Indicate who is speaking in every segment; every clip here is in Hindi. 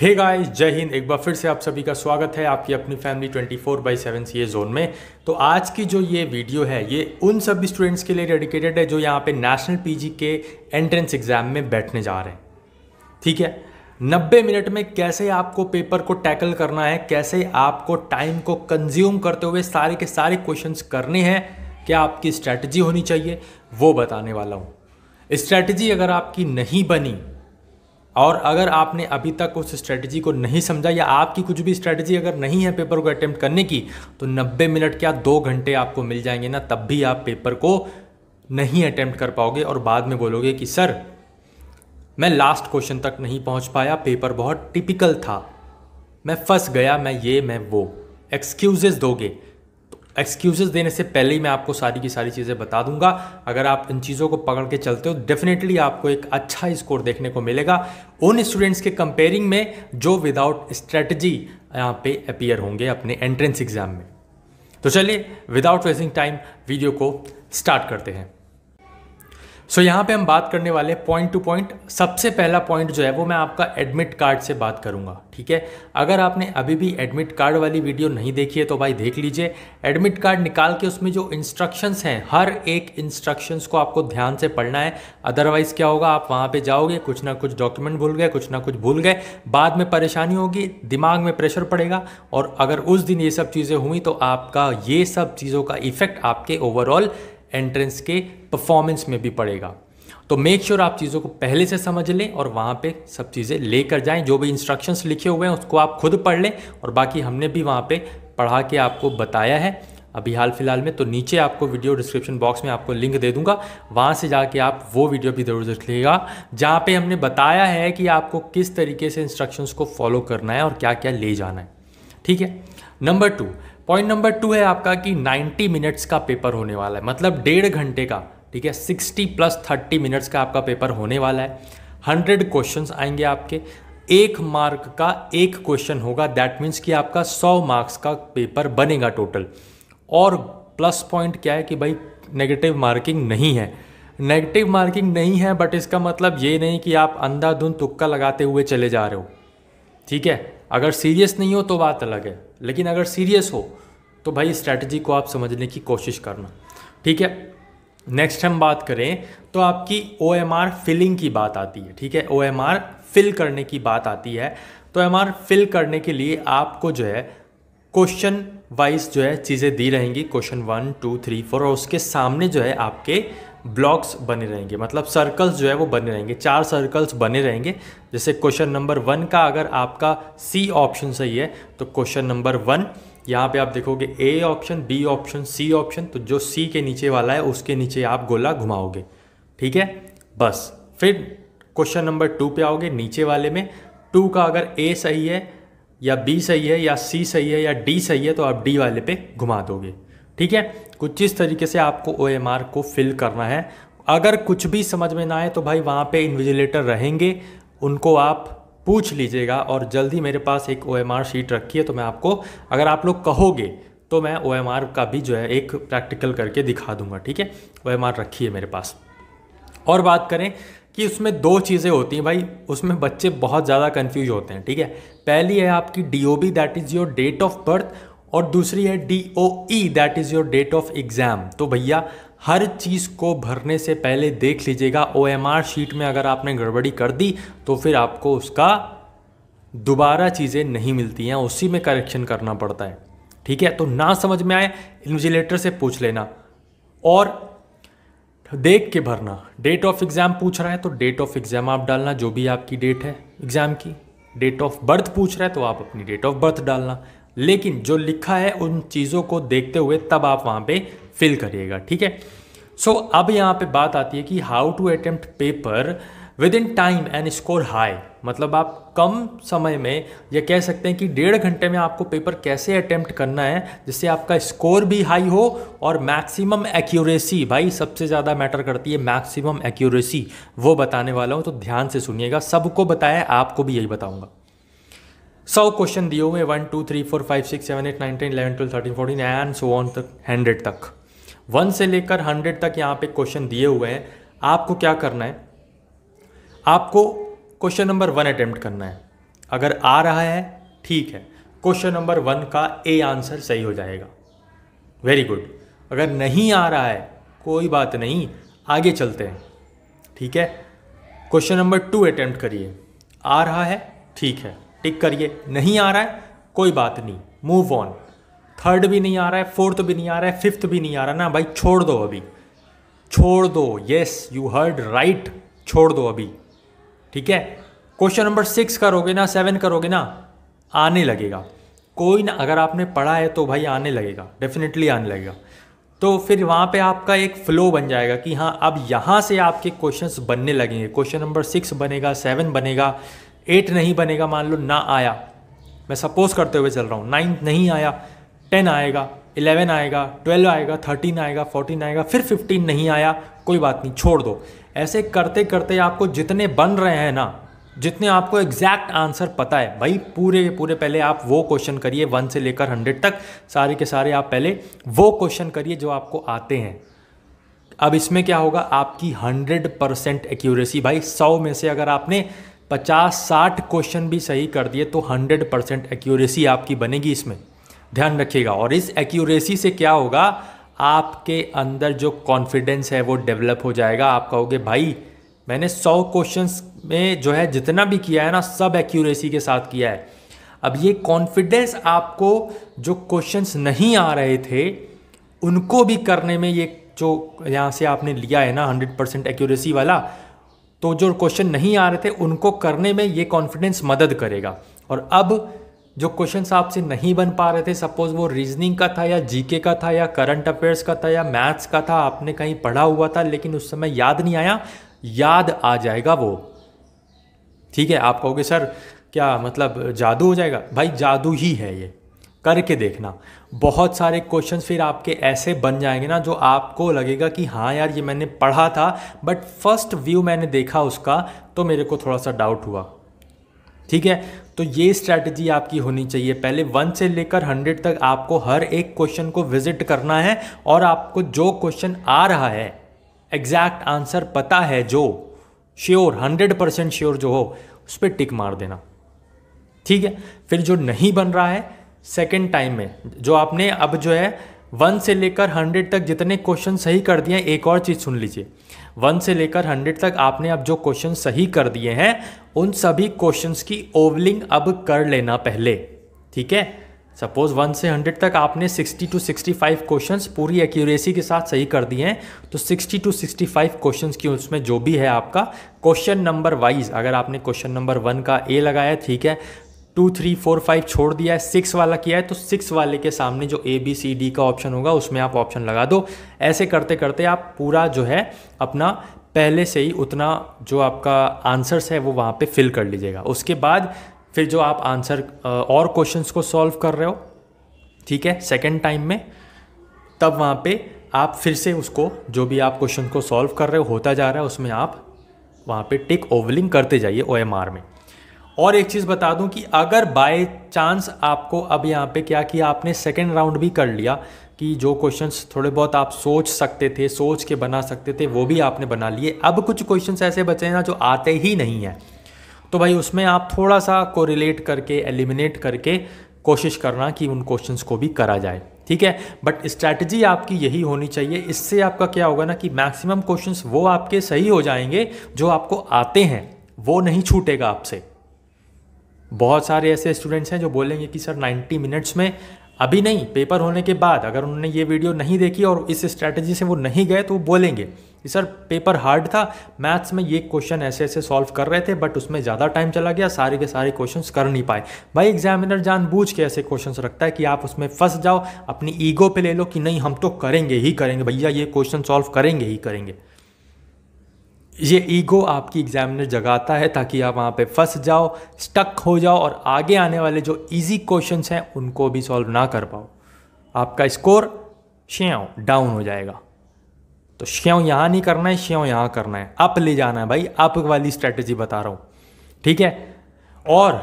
Speaker 1: हे गाइस जय हिंद एक बार फिर से आप सभी का स्वागत है आपकी अपनी family 24 four by seven C zone में तो आज की जो ये वीडियो है ये उन सब स्टूडेंट्स के लिए डेडिकेटेड है जो यहाँ पे नेशनल पीजी के एंट्रेंस एग्जाम में बैठने जा रहे हैं ठीक है 90 मिनट में कैसे आपको पेपर को टैकल करना है कैसे आपको टाइम को कंज्यूम करते हुए सारे के सारे क्वेश्चन करने हैं क्या आपकी स्ट्रैटेजी होनी चाहिए वो बताने वाला हूँ स्ट्रैटेजी अगर आपकी नहीं बनी और अगर आपने अभी तक उस स्ट्रेटजी को नहीं समझा या आपकी कुछ भी स्ट्रेटजी अगर नहीं है पेपर को अटैम्प्ट करने की तो 90 मिनट क्या दो घंटे आपको मिल जाएंगे ना तब भी आप पेपर को नहीं अटैम्प्ट कर पाओगे और बाद में बोलोगे कि सर मैं लास्ट क्वेश्चन तक नहीं पहुंच पाया पेपर बहुत टिपिकल था मैं फंस गया मैं ये मैं वो एक्सक्यूजेस दोगे एक्सक्यूजेस देने से पहले ही मैं आपको सारी की सारी चीज़ें बता दूंगा अगर आप इन चीज़ों को पकड़ के चलते हो डेफिनेटली आपको एक अच्छा स्कोर देखने को मिलेगा उन स्टूडेंट्स के कंपेयरिंग में जो विदाउट स्ट्रेटजी यहाँ पे अपियर होंगे अपने एंट्रेंस एग्ज़ाम में तो चलिए विदाउट वेस्टिंग टाइम वीडियो को स्टार्ट करते हैं सो so, यहाँ पे हम बात करने वाले हैं पॉइंट टू पॉइंट सबसे पहला पॉइंट जो है वो मैं आपका एडमिट कार्ड से बात करूँगा ठीक है अगर आपने अभी भी एडमिट कार्ड वाली वीडियो नहीं देखी है तो भाई देख लीजिए एडमिट कार्ड निकाल के उसमें जो इंस्ट्रक्शंस हैं हर एक इंस्ट्रक्शंस को आपको ध्यान से पढ़ना है अदरवाइज़ क्या होगा आप वहाँ पर जाओगे कुछ ना कुछ डॉक्यूमेंट भूल गए कुछ ना कुछ भूल गए बाद में परेशानी होगी दिमाग में प्रेशर पड़ेगा और अगर उस दिन ये सब चीज़ें हुई तो आपका ये सब चीज़ों का इफेक्ट आपके ओवरऑल एंट्रेंस के परफॉर्मेंस में भी पड़ेगा तो मेक श्योर sure आप चीज़ों को पहले से समझ लें और वहाँ पे सब चीज़ें लेकर जाएं जो भी इंस्ट्रक्शंस लिखे हुए हैं उसको आप खुद पढ़ लें और बाकी हमने भी वहाँ पे पढ़ा के आपको बताया है अभी हाल फिलहाल में तो नीचे आपको वीडियो डिस्क्रिप्शन बॉक्स में आपको लिंक दे दूंगा वहाँ से जाके आप वो वीडियो भी ज़रूर देख लीजिएगा जहाँ पे हमने बताया है कि आपको किस तरीके से इंस्ट्रक्शंस को फॉलो करना है और क्या क्या ले जाना है ठीक है number two point number two है आपका कि 90 मिनट्स का पेपर होने वाला है मतलब डेढ़ घंटे का ठीक है 60 प्लस 30 मिनट्स का आपका पेपर होने वाला है 100 क्वेश्चंस आएंगे आपके एक मार्क का एक क्वेश्चन होगा दैट मीन्स कि आपका 100 मार्क्स का पेपर बनेगा टोटल और प्लस पॉइंट क्या है कि भाई नेगेटिव मार्किंग नहीं है नेगेटिव मार्किंग नहीं है बट इसका मतलब ये नहीं कि आप अंधाधुंध तुक्का लगाते हुए चले जा रहे हो ठीक है अगर सीरियस नहीं हो तो बात अलग है लेकिन अगर सीरियस हो तो भाई स्ट्रैटेजी को आप समझने की कोशिश करना ठीक है नेक्स्ट हम बात करें तो आपकी ओ एम आर फिलिंग की बात आती है ठीक है ओ एम आर फिल करने की बात आती है तो एम आर फिल करने के लिए आपको जो है क्वेश्चन वाइज जो है चीज़ें दी रहेंगी question one two three four और उसके सामने जो है आपके ब्लॉक्स बने रहेंगे मतलब सर्कल्स जो है वो बने रहेंगे चार सर्कल्स बने रहेंगे जैसे क्वेश्चन नंबर वन का अगर आपका सी ऑप्शन सही है तो क्वेश्चन नंबर वन यहाँ पे आप देखोगे A option B option C option तो जो सी के नीचे वाला है उसके नीचे आप गोला घुमाओगे ठीक है बस फिर क्वेश्चन नंबर टू पे आओगे नीचे वाले में टू का अगर ए सही है या बी सही है या सी सही है या डी सही है तो आप डी वाले पे घुमा दोगे ठीक है कुछ इस तरीके से आपको ओ को फिल करना है अगर कुछ भी समझ में ना आए तो भाई वहाँ पे इन्विजिलेटर रहेंगे उनको आप पूछ लीजिएगा और जल्दी मेरे पास एक ओ शीट रखी है तो मैं आपको अगर आप लोग कहोगे तो मैं ओ का भी जो है एक प्रैक्टिकल करके दिखा दूंगा ठीक है ओ रखी है मेरे पास और बात करें कि उसमें दो चीज़ें होती हैं भाई उसमें बच्चे बहुत ज़्यादा कन्फ्यूज होते हैं ठीक है पहली है आपकी D O B that is your date of birth और दूसरी है D O E that is your date of exam तो भैया हर चीज़ को भरने से पहले देख लीजिएगा ओ एम आर शीट में अगर आपने गड़बड़ी कर दी तो फिर आपको उसका दोबारा चीज़ें नहीं मिलती हैं उसी में करेक्शन करना पड़ता है ठीक है तो ना समझ में आए इन्विजिलेटर से पूछ लेना और देख के भरना डेट ऑफ एग्ज़ाम पूछ रहा है तो डेट ऑफ एग्ज़ाम आप डालना जो भी आपकी डेट है एग्ज़ाम की डेट ऑफ बर्थ पूछ रहा है तो आप अपनी डेट ऑफ बर्थ डालना लेकिन जो लिखा है उन चीज़ों को देखते हुए तब आप वहाँ पे फिल करिएगा ठीक है सो so, अब यहाँ पे बात आती है कि how to attempt paper within time and score high मतलब आप कम समय में या कह सकते हैं कि डेढ़ घंटे में आपको पेपर कैसे अटेम्प्ट करना है जिससे आपका स्कोर भी हाई हो और मैक्सिमम एक्यूरेसी भाई सबसे ज़्यादा मैटर करती है मैक्सिमम एक्यूरेसी वो बताने वाला हूँ तो ध्यान से सुनिएगा सबको बताया आपको भी यही बताऊँगा सौ क्वेश्चन दिए हुए one two three four five six seven eight nine ten eleven twelve thirteen fourteen and so on तक हंड्रेड तक वन से लेकर हंड्रेड तक यहाँ पे क्वेश्चन दिए हुए हैं आपको क्या करना है आपको क्वेश्चन नंबर वन अटैम्प्ट करना है अगर आ रहा है ठीक है क्वेश्चन नंबर वन का ए आंसर सही हो जाएगा वेरी गुड अगर नहीं आ रहा है कोई बात नहीं आगे चलते हैं ठीक है क्वेश्चन नंबर टू अटैम्प्ट करिए आ रहा है ठीक है टिक करिए नहीं आ रहा है कोई बात नहीं मूव ऑन थर्ड भी नहीं आ रहा है फोर्थ भी नहीं आ रहा है फिफ्थ भी नहीं आ रहा ना भाई छोड़ दो अभी छोड़ दो यस यू हर्ड राइट छोड़ दो अभी ठीक है क्वेश्चन नंबर सिक्स करोगे ना सेवन करोगे ना आने लगेगा कोई ना अगर आपने पढ़ा है तो भाई आने लगेगा डेफिनेटली आने लगेगा तो फिर वहाँ पे आपका एक फ्लो बन जाएगा कि हाँ अब यहाँ से आपके क्वेश्चंस बनने लगेंगे क्वेश्चन नंबर सिक्स बनेगा सेवन बनेगा एट नहीं बनेगा मान लो ना आया मैं सपोज करते हुए चल रहा हूँ नाइन्थ नहीं आया टेन आएगा इलेवन आएगा ट्वेल्व आएगा थर्टीन आएगा फोर्टीन आएगा फिर फिफ्टीन नहीं आया कोई बात नहीं छोड़ दो ऐसे करते करते आपको जितने बन रहे हैं ना जितने आपको एग्जैक्ट आंसर पता है भाई पूरे पूरे पहले आप वो क्वेश्चन करिए वन से लेकर हंड्रेड तक सारे के सारे आप पहले वो क्वेश्चन करिए जो आपको आते हैं अब इसमें क्या होगा आपकी हंड्रेड परसेंट एक्यूरेसी भाई सौ में से अगर आपने पचास साठ क्वेश्चन भी सही कर दिए तो हंड्रेड परसेंट एक्यूरेसी आपकी बनेगी इसमें ध्यान रखिएगा और इस एक्यूरेसी से क्या होगा आपके अंदर जो कॉन्फिडेंस है वो डेवलप हो जाएगा आप कहोगे भाई मैंने सौ क्वेश्चन में जो है जितना भी किया है ना सब एक्यूरेसी के साथ किया है अब ये कॉन्फिडेंस आपको जो क्वेश्चंस नहीं आ रहे थे उनको भी करने में ये जो यहाँ से आपने लिया है ना हंड्रेड परसेंट एक्यूरेसी वाला तो जो क्वेश्चन नहीं आ रहे थे उनको करने में ये कॉन्फिडेंस मदद करेगा और अब जो क्वेश्चन आपसे नहीं बन पा रहे थे सपोज वो रीजनिंग का था या जीके का था या करंट अफेयर्स का था या मैथ्स का था आपने कहीं पढ़ा हुआ था लेकिन उस समय याद नहीं आया याद आ जाएगा वो ठीक है आप कहोगे सर क्या मतलब जादू हो जाएगा भाई जादू ही है ये करके देखना बहुत सारे क्वेश्चन फिर आपके ऐसे बन जाएंगे ना जो आपको लगेगा कि हाँ यार ये मैंने पढ़ा था बट फर्स्ट व्यू मैंने देखा उसका तो मेरे को थोड़ा सा डाउट हुआ ठीक है तो ये स्ट्रैटेजी आपकी होनी चाहिए पहले वन से लेकर हंड्रेड तक आपको हर एक क्वेश्चन को विजिट करना है और आपको जो क्वेश्चन आ रहा है एग्जैक्ट आंसर पता है जो श्योर हंड्रेड परसेंट श्योर जो हो उस पर टिक मार देना ठीक है फिर जो नहीं बन रहा है सेकेंड टाइम में जो आपने अब जो है वन से लेकर हंड्रेड तक जितने क्वेश्चन सही कर दिए हैं एक और चीज़ सुन लीजिए वन से लेकर हंड्रेड तक आपने अब जो क्वेश्चन सही कर दिए हैं उन सभी क्वेश्चंस की ओवलिंग अब कर लेना पहले ठीक है सपोज वन से हंड्रेड तक आपने sixty to sixty five question पूरी एक्यूरेसी के साथ सही कर दिए हैं तो sixty to sixty five question की उसमें जो भी है आपका क्वेश्चन नंबर वाइज अगर आपने क्वेश्चन नंबर वन का ए लगाया ठीक है टू थ्री फोर फाइव छोड़ दिया है सिक्स वाला किया है तो सिक्स वाले के सामने जो ए बी सी डी का ऑप्शन होगा उसमें आप ऑप्शन लगा दो ऐसे करते करते आप पूरा जो है अपना पहले से ही उतना जो आपका आंसर्स है वो वहाँ पे फिल कर लीजिएगा उसके बाद फिर जो आप आंसर और क्वेश्चंस को सॉल्व कर रहे हो ठीक है सेकेंड टाइम में तब वहाँ पे आप फिर से उसको जो भी आप क्वेश्चन को सॉल्व कर रहे हो होता जा रहा है उसमें आप वहाँ पे टिक ओवलिंग करते जाइए ओ में और एक चीज़ बता दूं कि अगर बाय चांस आपको अब यहाँ पे क्या किया आपने सेकेंड राउंड भी कर लिया कि जो क्वेश्चंस थोड़े बहुत आप सोच सकते थे सोच के बना सकते थे वो भी आपने बना लिए अब कुछ क्वेश्चंस ऐसे बचे हैं ना जो आते ही नहीं हैं तो भाई उसमें आप थोड़ा सा कोरिलेट करके एलिमिनेट करके कोशिश करना कि उन क्वेश्चंस को भी करा जाए ठीक है बट स्ट्रैटेजी आपकी यही होनी चाहिए इससे आपका क्या होगा ना कि मैक्सिमम क्वेश्चंस वो आपके सही हो जाएंगे जो आपको आते हैं वो नहीं छूटेगा आपसे बहुत सारे ऐसे स्टूडेंट्स हैं जो बोलेंगे कि सर 90 मिनट्स में अभी नहीं पेपर होने के बाद अगर उन्होंने ये वीडियो नहीं देखी और इस स्ट्रैटेजी से वो नहीं गए तो वो बोलेंगे कि सर पेपर हार्ड था मैथ्स में ये क्वेश्चन ऐसे ऐसे सॉल्व कर रहे थे बट उसमें ज़्यादा टाइम चला गया सारे के सारे क्वेश्चंस कर नहीं पाए भाई एग्जामिनर जानबूझ के ऐसे क्वेश्चंस रखता है कि आप उसमें फंस जाओ अपनी ईगो पे ले लो कि नहीं हम तो करेंगे ही करेंगे भैया ये क्वेश्चन सॉल्व करेंगे ही करेंगे ये ईगो आपकी एग्जामिनर जगाता है ताकि आप वहाँ पे फंस जाओ स्टक हो जाओ और आगे आने वाले जो इजी क्वेश्चंस हैं उनको भी सॉल्व ना कर पाओ आपका स्कोर श्याओ डाउन हो जाएगा तो श्याओ यहाँ नहीं करना है श्याओ यहाँ करना है अप ले जाना है भाई अप वाली स्ट्रेटजी बता रहा हूँ ठीक है और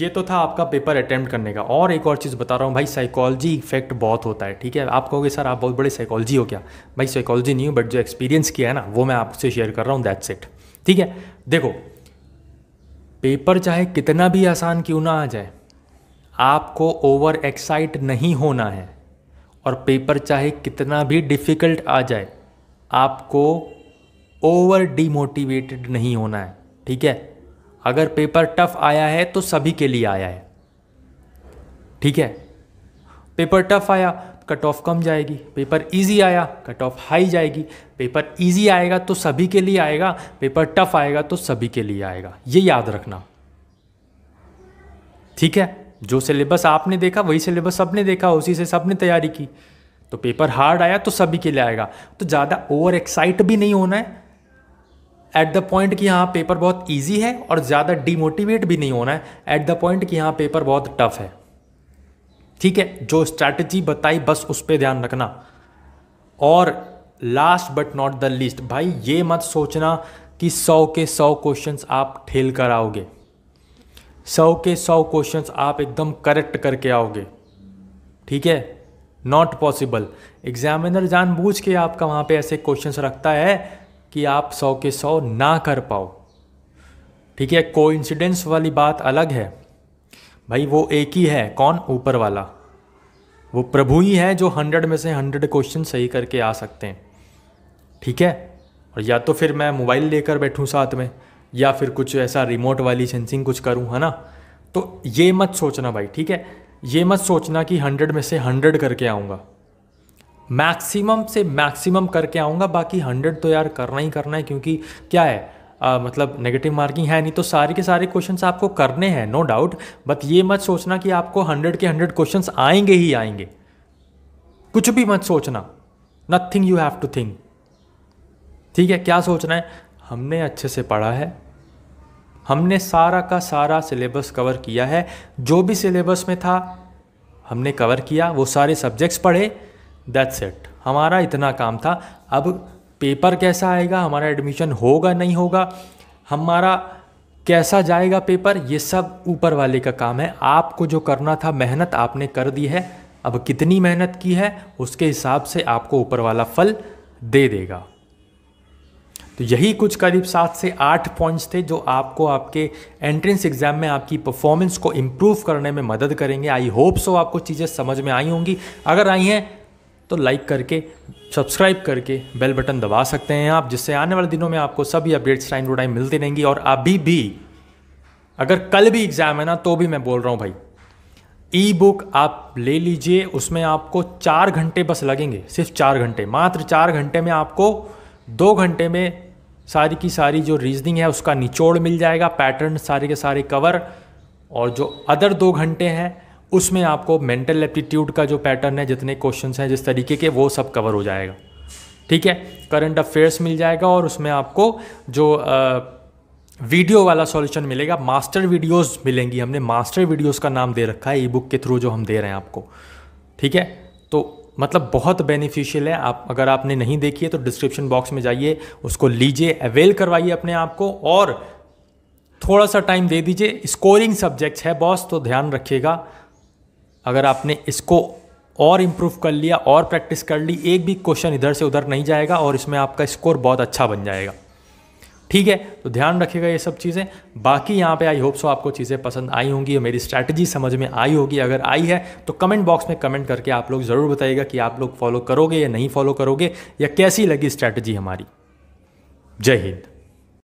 Speaker 1: ये तो था आपका पेपर अटैम्प्ट करने का और एक और चीज़ बता रहा हूँ भाई साइकोलॉजी इफेक्ट बहुत होता है ठीक है आप कहोगे सर आप बहुत बड़े साइकोलॉजी हो क्या भाई साइकोलॉजी नहीं हो बट जो एक्सपीरियंस किया है ना वो मैं आपसे शेयर कर रहा हूँ दैट्स इट ठीक है देखो पेपर चाहे कितना भी आसान क्यों ना आ जाए आपको ओवर एक्साइट नहीं होना है और पेपर चाहे कितना भी डिफ़िकल्ट आ जाए आपको ओवर डीमोटिवेटेड नहीं होना है ठीक है अगर पेपर टफ आया है तो सभी के लिए आया है ठीक है पेपर टफ आया कट ऑफ कम जाएगी पेपर इजी आया कट ऑफ हाई जाएगी पेपर इजी आएगा तो सभी के लिए आएगा पेपर टफ आएगा तो सभी के लिए आएगा ये याद रखना ठीक है जो सिलेबस आपने देखा वही सिलेबस सबने देखा उसी से सबने तैयारी की तो पेपर हार्ड आया तो सभी के लिए आएगा तो ज़्यादा ओवर एक्साइट भी नहीं होना है एट द पॉइंट कि यहाँ पेपर बहुत ईजी है और ज़्यादा डिमोटिवेट भी नहीं होना है एट द पॉइंट कि यहाँ पेपर बहुत टफ है ठीक है जो स्ट्रैटेजी बताई बस उस पर ध्यान रखना और last but not the least भाई ये मत सोचना कि सौ के सौ क्वेश्चन आप ठेल कर आओगे सौ के सौ क्वेश्चन आप एकदम करेक्ट करके आओगे ठीक है नॉट पॉसिबल एग्जामिनर जानबूझ के आपका वहाँ पे ऐसे क्वेश्चंस रखता है कि आप सौ के सौ ना कर पाओ ठीक है कोइंसिडेंस वाली बात अलग है भाई वो एक ही है कौन ऊपर वाला वो प्रभु ही है जो हंड्रेड में से हंड्रेड क्वेश्चन सही करके आ सकते हैं ठीक है और या तो फिर मैं मोबाइल लेकर बैठूं साथ में या फिर कुछ ऐसा रिमोट वाली सेंसिंग कुछ करूं है ना तो ये मत सोचना भाई ठीक है ये मत सोचना कि हंड्रेड में से हंड्रेड करके आऊँगा मैक्सिमम से मैक्सिमम करके आऊँगा बाकी हंड्रेड तो यार करना ही करना है क्योंकि क्या है आ, मतलब नेगेटिव मार्किंग है नहीं तो सारे के सारे क्वेश्चंस आपको करने हैं नो डाउट बट ये मत सोचना कि आपको हंड्रेड के हंड्रेड क्वेश्चंस आएंगे ही आएंगे कुछ भी मत सोचना nothing you have to think ठीक है क्या सोचना है हमने अच्छे से पढ़ा है हमने सारा का सारा सिलेबस कवर किया है जो भी सिलेबस में था हमने कवर किया वो सारे सब्जेक्ट्स पढ़े दैट्स इट हमारा इतना काम था अब पेपर कैसा आएगा हमारा एडमिशन होगा नहीं होगा हमारा कैसा जाएगा पेपर ये सब ऊपर वाले का काम है आपको जो करना था मेहनत आपने कर दी है अब कितनी मेहनत की है उसके हिसाब से आपको ऊपर वाला फल दे देगा तो यही कुछ करीब सात से आठ पॉइंट्स थे जो आपको आपके एंट्रेंस एग्जाम में आपकी परफॉर्मेंस को इम्प्रूव करने में मदद करेंगे आई होप सो आपको चीज़ें समझ में आई होंगी अगर आई हैं तो लाइक करके सब्सक्राइब करके बेल बटन दबा सकते हैं आप जिससे आने वाले दिनों में आपको सभी अपडेट्स टाइम टू टाइम मिलती रहेंगी और अभी भी अगर कल भी एग्ज़ाम है ना तो भी मैं बोल रहा हूँ भाई ई बुक आप ले लीजिए उसमें आपको चार घंटे बस लगेंगे सिर्फ चार घंटे मात्र चार घंटे में आपको दो घंटे में सारी की सारी जो रीजनिंग है उसका निचोड़ मिल जाएगा पैटर्न सारे के सारे कवर और जो अदर दो घंटे हैं उसमें आपको मेंटल एप्टीट्यूड का जो पैटर्न है जितने क्वेश्चन हैं जिस तरीके के वो सब कवर हो जाएगा ठीक है करंट अफेयर्स मिल जाएगा और उसमें आपको जो आ, वीडियो वाला सॉल्यूशन मिलेगा मास्टर वीडियोस मिलेंगी हमने मास्टर वीडियोस का नाम दे रखा है ई बुक के थ्रू जो हम दे रहे हैं आपको ठीक है तो मतलब बहुत बेनिफिशियल है आप अगर आपने नहीं देखी है तो डिस्क्रिप्शन बॉक्स में जाइए उसको लीजिए अवेल करवाइए अपने आप को और थोड़ा सा टाइम दे दीजिए स्कोरिंग सब्जेक्ट्स है बॉस तो ध्यान रखिएगा अगर आपने इसको और इम्प्रूव कर लिया और प्रैक्टिस कर ली एक भी क्वेश्चन इधर से उधर नहीं जाएगा और इसमें आपका स्कोर बहुत अच्छा बन जाएगा ठीक है तो ध्यान रखिएगा ये सब चीज़ें बाकी यहाँ पे आई होप सो आपको चीज़ें पसंद आई होंगी और मेरी स्ट्रैटेजी समझ में आई होगी अगर आई है तो कमेंट बॉक्स में कमेंट करके आप लोग ज़रूर बताइएगा कि आप लोग फॉलो करोगे या नहीं फॉलो करोगे या कैसी लगी स्ट्रैटेजी हमारी जय हिंद